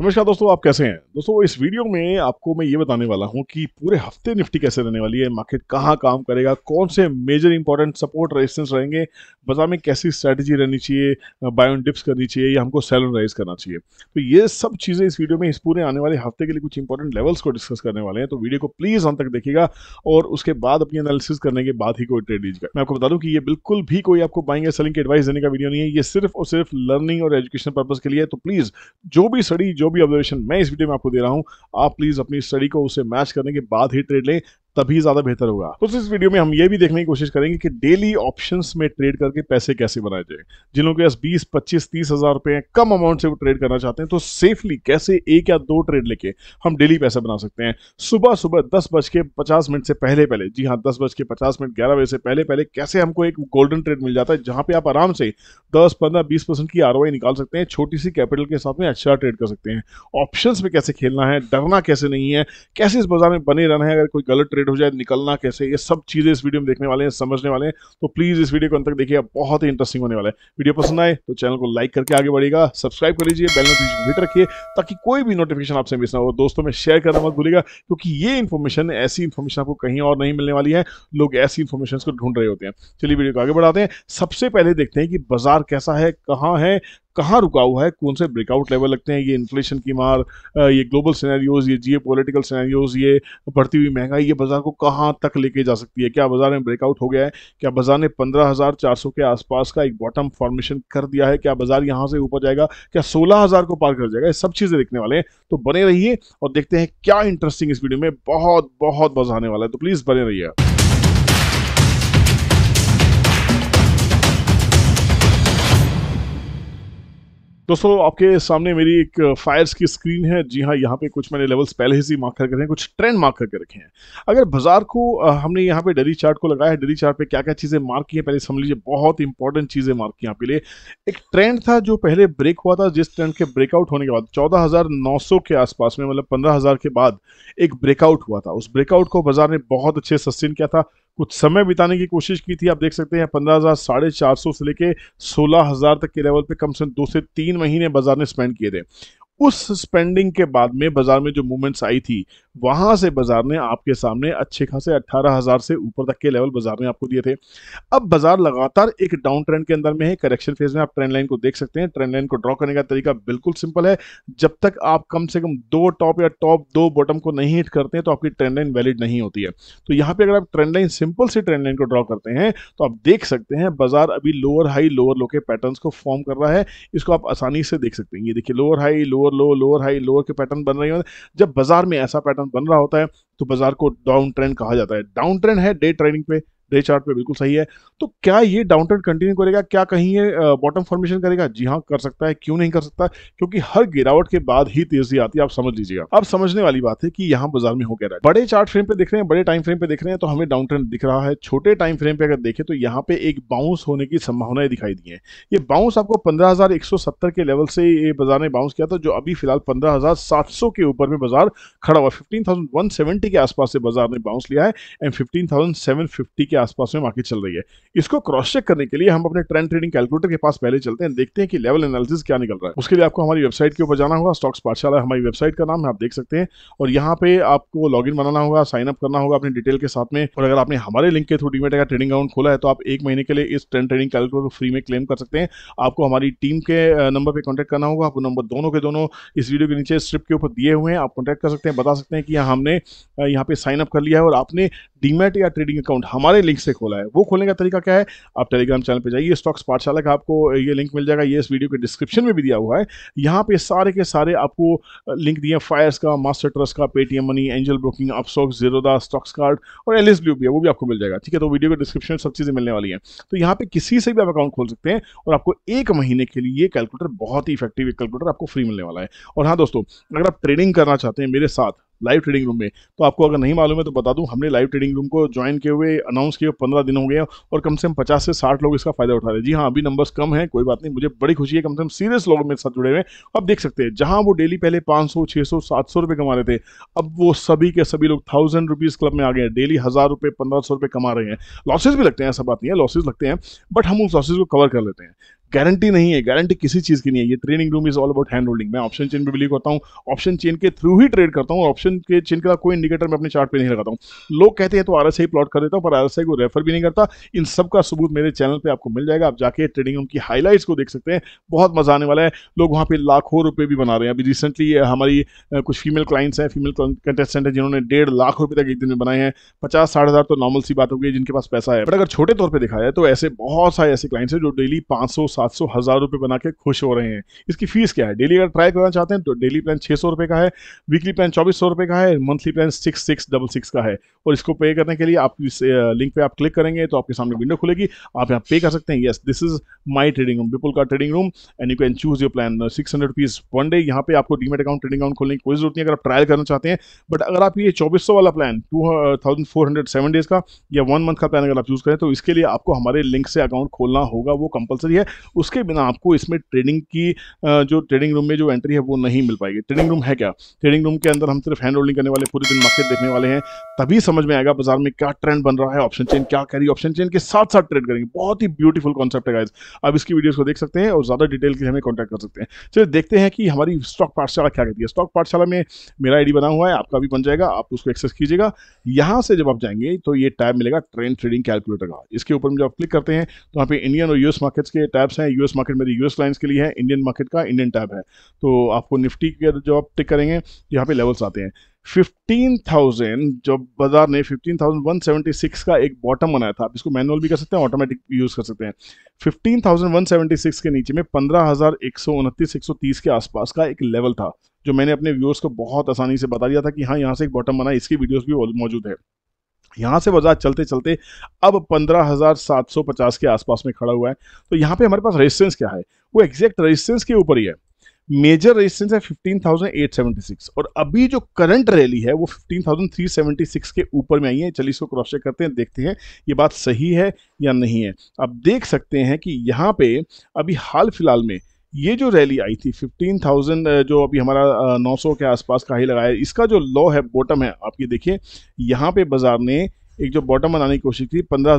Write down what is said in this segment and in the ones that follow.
नमस्कार दोस्तों आप कैसे हैं दोस्तों इस वीडियो में आपको मैं ये बताने वाला हूं कि पूरे हफ्ते निफ्टी कैसे रहने वाली है मार्केट कहां काम करेगा कौन से मेजर इंपॉर्टेंट सपोर्ट रेजिस्टेंस रहेंगे बाजार में कैसी स्ट्रेटजी रहनी चाहिए बायोन डिप्स करनी चाहिए या हमको सेल राइज करना चाहिए तो ये सब चीज़ें इस वीडियो में इस पूरे आने वाले हफ्ते के लिए कुछ इंपॉर्टेंट लेवल्स को डिस्कस करने वाले हैं तो वीडियो को प्लीज़ अंत तक देखिएगा और उसके बाद अपनी एनालिसिस करने के बाद ही कोई ट्रेड लीजिएगा मैं आपको बता दूँ कि ये बिल्कुल भी कोई आपको बाइंग या सेलिंग की एडवाइस देने का वीडियो नहीं है ये सिर्फ और सिर्फ लर्निंग और एजुकेशन पर्पज़ के लिए तो प्लीज़ जो भी स्टडी जो भी ऑब्जर्वेशन मैं इस वीडियो में आपको दे रहा हूँ आप प्लीज़ अपनी स्टडी को उसे मैच करने के बाद ही ट्रेड लें तभी ज्यादा बेहतर होगा तो इस वीडियो में हम ये भी देखने की कोशिश करेंगे कि डेली ऑप्शंस में ट्रेड करके पैसे कैसे बनाए जाए जिन लोगों के पास बीस पच्चीस तीस हजार रुपए कम अमाउंट से वो ट्रेड करना चाहते हैं तो सेफली कैसे एक या दो ट्रेड लेके हम डेली पैसा बना सकते हैं सुबह सुबह दस बज के पचास मिनट से पहले पहले जी हाँ दस बज के पचास मिनट ग्यारह बजे से पहले पहले कैसे हमको एक गोल्डन ट्रेड मिल जाता है जहां पर आप आराम से दस पंद्रह बीस परसेंट की आर निकाल सकते हैं छोटी सी कैपिटल के साथ में अच्छा ट्रेड कर सकते हैं ऑप्शन में कैसे खेलना है डरना कैसे नहीं है कैसे इस बाजार में बने रहना है अगर कोई गलत ट्रेड अपडेट हो जाए निकलना कैसे ये सब चीज़ें इस वीडियो में देखने वाले हैं समझने वाले हैं तो प्लीज़ इस वीडियो को अंत तक देखिए बहुत ही इंटरेस्टिंग होने वाला है वीडियो पसंद आए तो चैनल को लाइक करके आगे बढ़ेगा सब्सक्राइब कर लीजिए बेल नोटिफिकेशन हिट रखिए ताकि कोई भी नोटिफिकेशन आपसे मिस ना हो दोस्तों में शेयर करना मत भूलेगा क्योंकि ये इन्फॉर्मेशन ऐसी इन्फॉर्मेशन आपको कहीं और नहीं मिलने वाली है लोग ऐसी इन्फॉर्मेशन को ढूंढ रहे होते हैं चलिए वीडियो को आगे बढ़ाते हैं सबसे पहले देखते हैं कि बाजार कैसा है कहाँ है कहाँ रुका हुआ है कौन से ब्रेकआउट लेवल लगते हैं ये इन्फ्लेशन की मार ये ग्लोबल सिनेरियोज ये जियो पोलिटिकल सिनेरियोज ये बढ़ती हुई महंगाई ये बाजार को कहाँ तक लेके जा सकती है क्या बाजार में ब्रेकआउट हो गया है क्या बाजार ने सौ के आसपास का एक बॉटम फॉर्मेशन कर दिया है क्या बाजार यहाँ से ऊपर जाएगा क्या हज़ार को पार कर जाएगा ये सब चीज़ें देखने वाले हैं तो बने रहिए और देखते हैं क्या इंटरेस्टिंग इस वीडियो में बहुत बहुत मजा आने वाला है तो प्लीज़ बने रहिएगा दोस्तों आपके सामने मेरी एक फायर्स की स्क्रीन है जी हाँ यहाँ पे कुछ मैंने लेवल्स पहले ही मार्क करके रखे हैं कुछ ट्रेंड मार्क करके रखे हैं अगर बाजार को हमने यहाँ पे डेली चार्ट को लगाया है डेली चार्ट पे क्या क्या चीज़ें मार्क की हैं पहले समझ लीजिए बहुत इंपॉर्टेंट चीज़ें मार्क की पे लिए एक ट्रेंड था जो पहले ब्रेक हुआ था जिस ट्रेंड के ब्रेकआउट होने के बाद चौदह के आसपास में मतलब पंद्रह के बाद एक ब्रेकआउट हुआ था उस ब्रेकआउट को बाजार ने बहुत अच्छे सस्टेन किया था कुछ समय बिताने की कोशिश की थी आप देख सकते हैं पंद्रह हज़ार साढ़े चार सौ से लेके सोलह हज़ार तक के लेवल पे कम से कम दो से तीन महीने बाजार ने स्पेंड किए थे उस स्पेंडिंग के बाद में बाजार में जो मूवमेंट्स आई थी वहां से बाजार ने आपके सामने अच्छे खासे 18,000 से ऊपर तक के लेवल बाजार ने आपको दिए थे अब बाजार लगातार एक डाउन ट्रेंड के अंदर में है करेक्शन फेज में आप ट्रेंड लाइन को देख सकते हैं ट्रेंड लाइन को ड्रॉ करने का तरीका बिल्कुल सिंपल है जब तक आप कम से कम दो टॉप या टॉप दो बॉटम को नहीं हिट करते हैं तो आपकी ट्रेंड लाइन वैलिड नहीं होती है तो यहाँ पे अगर आप ट्रेंड लाइन सिंपल से ट्रेंड लाइन को ड्रॉ करते हैं तो आप देख सकते हैं बाजार अभी लोअर हाई लोअर लो के पैटर्न को फॉर्म कर रहा है इसको आप आसानी से देख सकते हैं ये देखिए lower high lower lower low lower high lower के पैटर्न बन रहे हैं जब बाजार में ऐसा पैटर्न बन रहा होता है तो बाजार को डाउन ट्रेंड कहा जाता है डाउन ट्रेंड है डे ट्रेडिंग पे डे चार्ट पे बिल्कुल सही है तो क्या ये डाउन ट्रेंड कंटिन्यू करेगा क्या कहीं ये बॉटम फॉर्मेशन करेगा जी हाँ कर सकता है क्यों नहीं कर सकता क्योंकि हर गिरावट के बाद ही तेजी आती है आप समझ लीजिएगा अब समझने वाली बात है कि यहाँ बाजार में हो रहा है बड़े चार्ट फ्रेम पे देख रहे हैं बड़े टाइम फ्रेम पे देख रहे हैं तो हमें डाउन ट्रेंड दिख रहा है छोटे टाइम फ्रेम पे अगर देखें तो यहाँ पे एक बाउंस होने की संभावनाएं दिखाई दी है ये बाउंस आपको पंद्रह के लेवल से ये बाजार ने बाउंस किया था जो अभी फिलहाल पंद्रह के ऊपर में बाजार खड़ा हुआ फिफ्टीन के आसपास से बाजार ने बाउंस लिया है एंड फिफ्टीन के आसपास में मार्केट चल रही है इसको क्रॉस चेक करने के लिए हम अपने ट्रेंड ट्रेडिंग कैलकुलेटर के पास पहले चलते हैं देखते हैं कि लेवल एनालिसिस क्या निकल रहा है उसके लिए आपको हमारी वेबसाइट के ऊपर जाना होगा स्टॉक्स पाठशाला हमारी वेबसाइट का नाम है आप देख सकते हैं और यहाँ पे आपको लॉग बनाना होगा साइन अप करना होगा अपनी डिटेल के साथ में और अगर आपने हमारे लिंक के थ्रू डीमेट का ट्रेडिंग अकाउंट खोला है तो आप एक महीने के लिए इस ट्रेंड ट्रेडिंग कैलकुलेटर फ्री में क्लेम कर सकते हैं आपको हमारी टीम के नंबर पर कॉन्टैक्ट करना होगा आपको नंबर दोनों के दोनों इस वीडियो के नीचे स्ट्रिप के ऊपर दिए हुए हैं आप कॉन्टैक्ट कर सकते हैं बता सकते हैं कि हमने यहाँ पे साइन अप कर लिया है और आपने डीमेट या ट्रेडिंग अकाउंट हमारे ने लिंक से खोला है वो खोलने का तरीका क्या है आप टेलीग्राम चैनल पर जाइए स्टॉक्स पाठशाला का आपको ये लिंक मिल जाएगा ये इस वीडियो के डिस्क्रिप्शन में भी दिया हुआ है यहाँ पे सारे के सारे आपको लिंक दिए फायर्स का मास्टर ट्रस्ट का Paytm money Angel broking Upstox Zerodha Stoxkart और एल भी है वो भी आपको मिल जाएगा ठीक है तो वीडियो के डिस्क्रिप्शन में सब चीज़ें मिलने वाली हैं तो यहाँ पर किसी से भी आप अकाउंट खोल सकते हैं और आपको एक महीने के लिए ये कैलकुलेटर बहुत ही इफेक्टिव कैलकुलेटर आपको फ्री मिलने वाला है और हाँ दोस्तों अगर आप ट्रेडिंग करना चाहते हैं मेरे साथ लाइव ट्रेडिंग रूम में तो आपको अगर नहीं मालूम है तो बता दूं हमने लाइव ट्रेडिंग रूम को ज्वाइन किए हुए अनाउंस किए हुए पंद्रह दिन हो गए और कम से कम पचास से साठ लोग इसका फायदा उठा रहे हैं जी हाँ अभी नंबर्स कम है कोई बात नहीं मुझे बड़ी खुशी है कम से कम सीरियस लोग मेरे साथ जुड़े हुए अब देख सकते हैं जहाँ वो डेली पहले पाँच सौ छः सौ सात सौ रुपये कमा रहे थे अब वो सभी के सभी लोग थाउजेंड रुपीज़ क्लब में आ गए डेली हज़ार रुपये पंद्रह सौ रुपये कमा रहे हैं लॉसेज भी लगते हैं ऐसा बात नहीं है लॉसेज लगते हैं बट हम उस लॉसेज को कवर कर लेते हैं गारंटी नहीं है गारंटी किसी चीज़ की नहीं है ये training room is all about hand holding मैं ऑप्शन चेन पे बिलीव करता हूँ ऑप्शन चेन के थ्रू ही ट्रेड करता हूँ ऑप्शन के चेन का कोई इंडिकेटर मैं अपने चार्ट पे नहीं लगाता हूँ लोग कहते हैं तो आर प्लॉट कर देता हूँ पर आर को रेफर भी नहीं करता इन सब का सबूत मेरे चैनल पर आपको मिल जाएगा आप जाके ट्रेडिंग रूम की हाईलाइट्स को देख सकते हैं बहुत मजा आने वाला है लोग वहाँ पर लाखों रुपये भी बना रहे हैं अभी रिसेंटली हमारी कुछ फीमेल क्लाइंट्स हैं फीमेल कंटेस्टेंट हैं जिन्होंने डेढ़ लाख रुपये तक एक दिन में बनाए हैं पचास साठ हज़ार तो नॉर्मल सी बात हो गई जिनके पास पैसा है बट अगर छोटे तौर पर देखा जाए तो ऐसे बहुत सारे ऐसे क्लाइंट्स हैं जो डेली पाँच सौ सात सौ हज़ार रुपये बना के खुश हो रहे हैं इसकी फीस क्या है डेली अगर ट्राई करना चाहते हैं तो डेली प्लान छः सौ रुपये का है वीकली प्लान चौबीस सौ रुपये का है monthly plan six six double six का है और इसको पे करने के लिए आप इस लिंक पर आप क्लिक करेंगे तो आपके सामने विंडो खुलेगी आप यहाँ पे कर सकते हैं yes this is my trading room people का trading room and you can choose your plan six hundred rupees one day यहाँ पे आपको डीमेट अकाउंट ट्रेडिंग अकाउंट खोलने की कोई जरूरत नहीं अगर आप ट्रायल करना चाहते हैं बट अगर आप ये चौबीस सौ वाला plan two thousand four hundred seven days का या वन मंथ का प्लान अगर आप चूज करें तो इसके लिए आपको हमारे लिंक से अकाउंट खोलना होगा वो कंपलसरी है उसके बिना आपको इसमें ट्रेडिंग की जो ट्रेडिंग रूम में जो एंट्री है वो नहीं मिल पाएगी ट्रेडिंग रूम है क्या ट्रेडिंग रूम के अंदर हम सिर्फ हैंड होल्डिंग करने वाले पूरे दिन मार्केट देखने वाले हैं तभी समझ में आएगा बाजार में क्या ट्रेंड बन रहा है ऑप्शन चेन क्या कह रही है ऑप्शन चेन के साथ साथ ट्रेड करेंगे बहुत ही ब्यूटीफुल कॉन्सेप्ट है गाइज इसकी वीडियो को देख सकते हैं और ज़्यादा डिटेल के लिए हमें कॉन्टैक्ट कर सकते हैं चलिए देखते हैं कि हमारी स्टॉक पाठशाला क्या कहती है स्टॉक पाठशाला में मेरा आई बना हुआ है आपका भी बन जाएगा आप उसको एक्सेस कीजिएगा यहाँ से जब आप जाएंगे तो ये टैब मिलेगा ट्रेंड ट्रेडिंग कैलकुलेटर का इसके ऊपर जब आप क्लिक करते हैं तो यहाँ पे इंडियन और यूएस मार्केट्स के टैब्स हैं है यूएस मार्केट मेरे यूएस क्लाइंट्स के लिए है इंडियन मार्केट का इंडियन टैब है तो आपको निफ्टी के जो आप टिक करेंगे यहाँ पे लेवल्स आते हैं 15,000 जब बाजार ने 15,176 का एक बॉटम बनाया था आप इसको मैनुअल भी कर सकते हैं ऑटोमेटिक यूज़ कर सकते हैं 15,176 के नीचे में पंद्रह 15,129 के आसपास का एक लेवल था जो मैंने अपने व्यूअर्स को बहुत आसानी से बता दिया था कि हाँ यहाँ से एक बॉटम बना इसकी वीडियोस भी मौजूद है यहाँ से बाजार चलते चलते अब 15,750 के आसपास में खड़ा हुआ है तो यहाँ पे हमारे पास रेजिस्टेंस क्या है वो एग्जैक्ट रेजिस्टेंस के ऊपर ही है मेजर रेजिस्टेंस है 15,876 और अभी जो करंट रैली है वो 15,376 के ऊपर में आई है चलिए इसको क्रॉस चेक करते हैं देखते हैं ये बात सही है या नहीं है आप देख सकते हैं कि यहाँ पे अभी हाल फिलहाल में ये जो रैली आई थी 15,000 जो अभी हमारा 900 के आसपास का ही लगाया इसका जो लो है बॉटम है आप ये देखिए यहाँ पे बाजार ने एक जो बॉटम बनाने की कोशिश की पंद्रह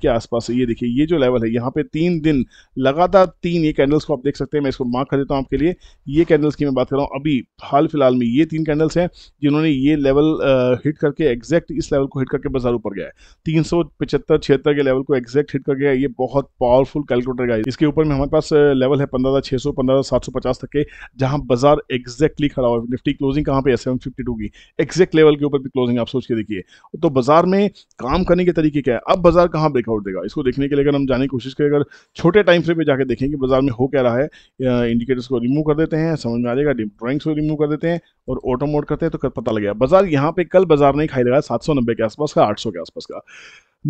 के आसपास से ये देखिए ये जो लेवल है यहाँ पे तीन दिन लगातार तीन ये कैंडल्स को आप देख सकते हैं मैं इसको मार्क कर देता हूँ आपके लिए ये कैंडल्स की मैं बात कर रहा हूँ अभी हाल फिलहाल में ये तीन कैंडल्स हैं जिन्होंने ये लेवल हिट करके एग्जैक्ट इस लेवल को हिट करके बाजार ऊपर गया है तीन सौ के लेवल को एग्जैक्ट हिट कर गया ये बहुत पावरफुल कैलकुलेटर गया इसके ऊपर में हमारे पास लेवल है पंद्रह हज़ार छह सौ पंद्रह सात सौ पचास तक के जहाँ बाजार एग्जैक्टली खड़ा हुआ निफ्टी क्लोजिंग कहाँ पे सेवन फिफ्टी टू की एग्जैक्ट लेवल के ऊपर भी क्लोजिंग आप सोच के देखिए तो बाजार बाजार में काम करने के तरीके क्या है अब बाजार कहाँ ब्रेकआउट देगा इसको देखने के लिए अगर हम जाने की कोशिश करें अगर छोटे टाइम फ्रेम पे जाकर देखें कि बाजार में हो क्या रहा है इंडिकेटर्स को रिमूव कर देते हैं समझ में आ जाएगा ड्रॉइंग्स को रिमूव कर देते हैं और ऑटोमोड करते हैं तो कर पता लग गया बाजार यहाँ पे कल बाजार ने खाई लगाया सात के आसपास का आठ के आसपास का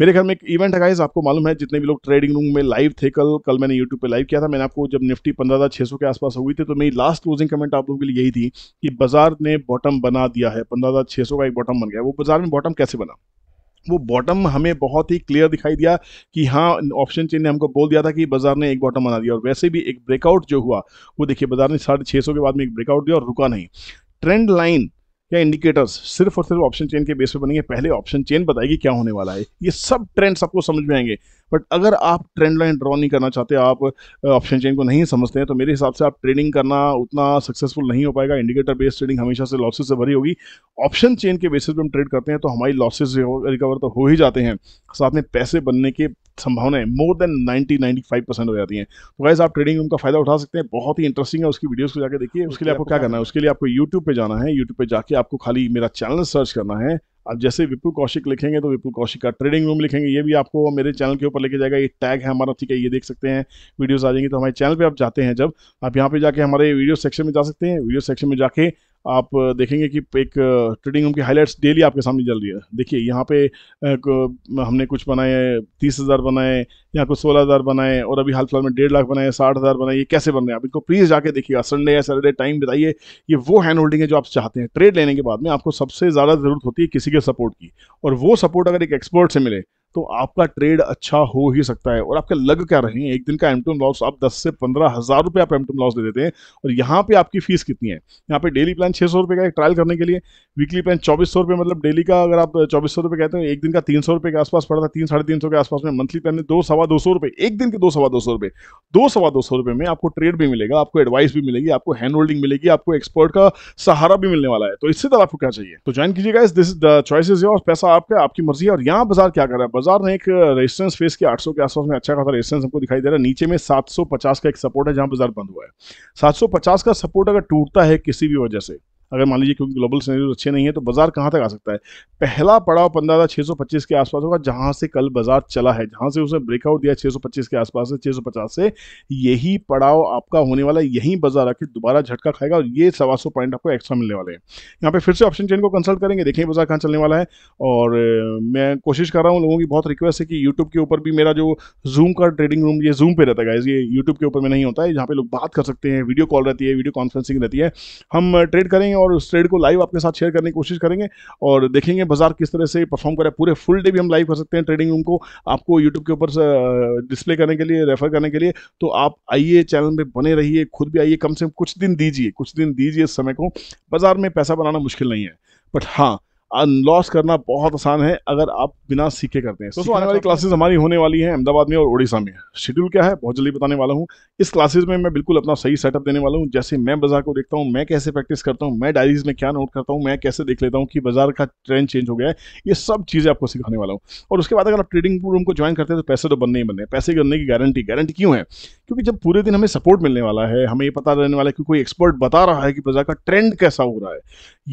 मेरे घर में एक इवेंट है गाइस आपको मालूम है जितने भी लोग ट्रेडिंग रूम में लाइव थे कल कल मैंने यूट्यूब पे लाइव किया था मैंने आपको जब निफ्टी पंद्रह हज़ार छः सौ के आसपास हुई थी तो मेरी लास्ट क्लोजिंग कमेंट आप लोगों के लिए यही थी कि बाजार ने बॉटम बना दिया है पंद्रह हज़ार छः सौ का एक बॉटम बन गया वो बाजार में बॉटम कैसे बना वो बॉटम हमें बहुत ही क्लियर दिखाई दिया कि हाँ ऑप्शन चेन ने हमको बोल दिया था कि बाजार ने एक बॉटम बना दिया और वैसे भी एक ब्रेकआउट जो हुआ वो देखिए बाजार ने साढ़े छः सौ के बाद में एक ब्रेकआउट दिया और रुका नहीं ट्रेंड लाइन या इंडिकेटर्स सिर्फ और सिर्फ ऑप्शन चेन के बेस पे बनेंगे पहले ऑप्शन चेन बताएगी क्या होने वाला है ये सब ट्रेंड्स आपको समझ में आएंगे बट अगर आप ट्रेंड लाइन ड्रॉ नहीं करना चाहते आप ऑप्शन चेन को नहीं समझते हैं तो मेरे हिसाब से आप ट्रेडिंग करना उतना सक्सेसफुल नहीं हो पाएगा इंडिकेटर बेस्ड ट्रेडिंग हमेशा से लॉसेज से भरी होगी ऑप्शन चेन के बेसिस पे हम ट्रेड करते हैं तो हमारी लॉसेज रिकवर तो हो ही जाते हैं साथ में पैसे बनने के संभावनाएं मोर देन 90 95 परसेंट हो जाती हैं तो गैस आप ट्रेडिंग रूम का फायदा उठा सकते हैं बहुत ही इंटरेस्टिंग है उसकी वीडियोस को जाकर देखिए उसके लिए आपको क्या करना है उसके लिए आपको यूट्यूब पे जाना है यूट्यूब पे जाके आपको खाली मेरा चैनल सर्च करना है आप जैसे विपुल कौशिक लिखेंगे तो विपुल कौशिक का ट्रेडिंग रूम लिखेंगे ये भी आपको मेरे चैनल के ऊपर लेके जाएगा ये टैग है हमारा ठीक है ये देख सकते हैं वीडियोस आ जाएंगे तो हमारे चैनल पे आप जाते हैं जब आप यहाँ पे जाके हमारे वीडियो सेक्शन में जा सकते हैं वीडियो सेक्शन में जाके आप देखेंगे कि एक ट्रेडिंग रूम की हाईलाइट्स डेली आपके सामने चल रही है देखिए यहाँ पे हमने कुछ बनाए तीस हज़ार बनाए यहाँ कुछ सोलह हज़ार बनाए और अभी हाल फिलहाल में डेढ़ लाख बनाए साठ हज़ार बनाए ये कैसे बन रहे हैं आप इनको प्लीज़ जाके देखिएगा संडे या सैटरडे टाइम बताइए ये वो हैंड होल्डिंग है जो आप चाहते हैं ट्रेड लेने के बाद में आपको सबसे ज़्यादा ज़रूरत होती है किसी के सपोर्ट की और वो सपोर्ट अगर एक एक्सपर्ट से मिले तो आपका ट्रेड अच्छा हो ही सकता है और आपके लग क्या रहे हैं एक दिन का एमटोम लॉस आप 10 से पंद्रह हज़ार रुपये आप एमटोम लॉस दे देते हैं और यहाँ पे आपकी फीस कितनी है यहाँ पे डेली प्लान छः सौ रुपये का एक ट्रायल करने के लिए वीकली प्लान चौबीस सौ रुपये मतलब डेली का अगर आप चौबीस सौ रुपये कहते हैं एक दिन का तीन सौ रुपये के आसपास पड़ता है तीन साढ़े तीन सौ के आसपास में मंथली प्लान में दो सवा दो सौ रुपये एक दिन के दो सवा दो सौ रुपये दो सवा दो सौ रुपये में आपको ट्रेड भी मिलेगा आपको एडवाइस भी मिलेगी आपको हैंड होल्डिंग मिलेगी आपको एक्सपर्ट का सहारा भी मिलने वाला है तो इससे तरह आपको क्या चाहिए तो ज्वाइन कीजिएगा this the choice is your पैसा आपका आपकी मर्जी है और यहाँ बाजार क्या कर रहा है बाजार ने एक रेजिस्टेंस फेस किया 800 के आसपास में अच्छा खासा रेजिस्टेंस हमको दिखाई दे रहा है नीचे में 750 का एक सपोर्ट है जहां बाजार बंद हुआ है 750 का सपोर्ट अगर टूटता है किसी भी वजह से अगर मान लीजिए क्योंकि ग्लोबल सीनरीज अच्छे नहीं है तो बाजार कहाँ तक आ सकता है पहला पड़ाव पंद्रह हज़ार छः सौ पच्चीस के आसपास होगा जहाँ से कल बाजार चला है जहाँ से उसने ब्रेकआउट दिया छः सौ पच्चीस के आसपास से छः सौ पचास से यही पड़ाव आपका होने वाला है यही बाजार आके दोबारा झटका खाएगा और ये सवा सौ पॉइंट आपको एक्स्ट्रा मिलने वाले हैं यहाँ पे फिर से ऑप्शन चेन को कंसल्ट करेंगे देखें बाजार कहाँ चलने वाला है और मैं कोशिश कर रहा हूँ लोगों की बहुत रिक्वेस्ट है कि यूट्यूब के ऊपर भी मेरा जो जूम का ट्रेडिंग रूम ये जूम पर रहता है ये यूट्यूब के ऊपर में नहीं होता है जहाँ पे लोग बात कर सकते हैं वीडियो कॉल रहती है वीडियो कॉन्फ्रेंसिंग रहती है हम ट्रेड करेंगे और उस ट्रेड को लाइव आपके साथ शेयर करने की कोशिश करेंगे और देखेंगे बाजार किस तरह से परफॉर्म करें पूरे फुल डे भी हम लाइव कर सकते हैं ट्रेडिंग रूम को आपको यूट्यूब के ऊपर डिस्प्ले करने के लिए रेफर करने के लिए तो आप आइए चैनल में बने रहिए खुद भी आइए कम से कम कुछ दिन दीजिए कुछ दिन दीजिए इस समय को बाजार में पैसा बनाना मुश्किल नहीं है बट हाँ लॉस करना बहुत आसान है अगर आप बिना सीखे करते हैं दोस्तों आने वाली क्लासेस हमारी होने वाली हैं अहमदाबाद में और उड़ीसा में शेड्यूल क्या है बहुत जल्दी बताने वाला हूँ इस क्लासेस में मैं बिल्कुल अपना सही सेटअप देने वाला हूँ जैसे मैं बाजार को देखता हूँ मैं कैसे प्रैक्टिस करता हूँ मैं डायरीज में क्या नोट करता हूँ मैं कैसे देख लेता हूँ कि बाजार का ट्रेंड चेंज हो गया है ये सब चीज़ें आपको सिखाने वाला हूँ और उसके बाद अगर आप ट्रेडिंग रूम को ज्वाइन करते हैं तो पैसे तो बनने ही बनने पैसे बनने की गारंटी गारंटी क्यों है क्योंकि जब पूरे दिन हमें सपोर्ट मिलने वाला है हमें ये पता रहने वाला है कि कोई एक्सपर्ट बता रहा है कि प्रजा का ट्रेंड कैसा हो रहा है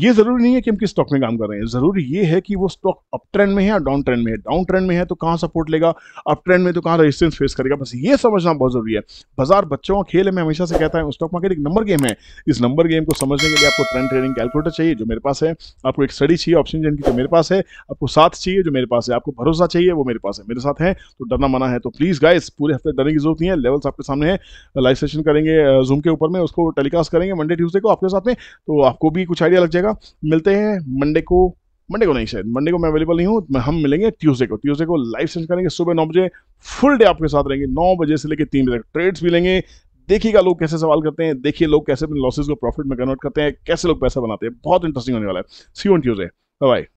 ये जरूरी नहीं है कि हम किस स्टॉक में काम कर रहे हैं जरूरी ये है कि वो स्टॉक अप ट्रेंड में है या डाउन ट्रेंड में है डाउन ट्रेंड में है तो कहाँ सपोर्ट लेगा अप ट्रेंड में तो कहाँ रेजिस्टेंस फेस करेगा बस ये समझना बहुत जरूरी है बाजार बच्चों का खेल है मैं हमेशा से कहता हूँ स्टॉक मार्केट एक नंबर गेम है इस नंबर गेम को समझने के लिए आपको ट्रेंड ट्रेडिंग कैलकुलेटर चाहिए जो मेरे पास है आपको एक स्टडी चाहिए ऑप्शन जन की जो मेरे पास है आपको साथ चाहिए जो मेरे पास है आपको भरोसा चाहिए वो मेरे पास है मेरे साथ है तो डरना मना है तो प्लीज गाइस पूरे हफ्ते डरने की जरूरत नहीं है लेवल्स आपके सामने है लाइव सेशन करेंगे जूम के ऊपर में उसको टेलीकास्ट करेंगे मंडे ट्यूजडे को आपके साथ में तो आपको भी कुछ आइडिया लग जाएगा मिलते हैं मंडे को मंडे को नहीं शायद मंडे को मैं अवेलेबल नहीं हूँ हम मिलेंगे ट्यूजडे को ट्यूजडे को लाइव सेशन करेंगे सुबह नौ बजे फुल डे आपके साथ रहेंगे नौ बजे से लेकर तीन बजे ट्रेड्स भी लेंगे देखिएगा लोग कैसे सवाल करते हैं देखिए लोग कैसे अपने लॉसेज को प्रॉफिट में कन्वर्ट करते हैं कैसे लोग पैसा बनाते हैं बहुत इंटरेस्टिंग होने वाला है सी ऑन ट्यूजडे बाय